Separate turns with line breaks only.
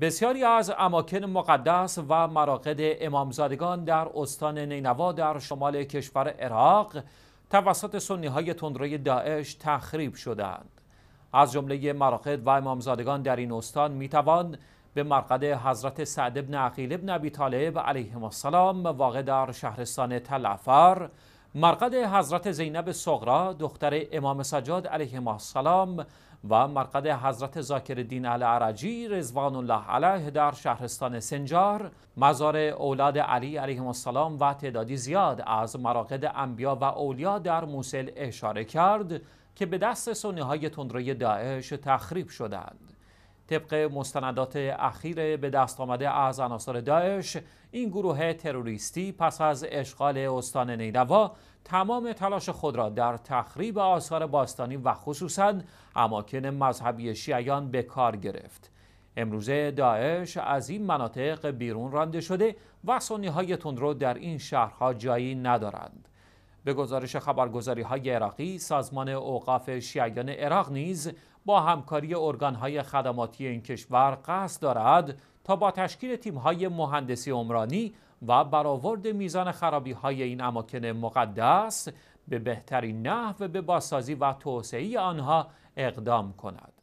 بسیاری از اماکن مقدس و مراقد امامزادگان در استان نینوا در شمال کشور عراق توسط سنی های تندروی داعش تخریب شدند. از جمله مراقد و امامزادگان در این استان میتوان به مرقد حضرت سعد بن عقیل بن ابی طالب علیه السلام واقع در شهرستان تلعفر مرقد حضرت زینب صغرا دختر امام سجاد علیه السلام و مرقد حضرت زاکر دین العرجی رزوان الله علیه در شهرستان سنجار مزار اولاد علی علیه السلام و تعدادی زیاد از مراقد انبیا و اولیا در موسل اشاره کرد که به دست سنیهای های تندروی داعش تخریب شدند طبق مستندات اخیر به دست آمده از عناصر داعش این گروه تروریستی پس از اشغال استان نینوا تمام تلاش خود را در تخریب آثار باستانی و خصوصا اماکن مذهبی شیعیان به کار گرفت امروزه داعش از این مناطق بیرون رانده شده و سنی های تندرو در این شهرها جایی ندارند به گزارش خبرگزاری های عراقی سازمان اوقاف شیعیان عراق نیز با همکاری ارگان های خدماتی این کشور قصد دارد تا با تشکیل تیم های مهندسی عمرانی و برآورد میزان خرابی های این اماکن مقدس به بهترین نحو به بازسازی و توسعه آنها اقدام کند.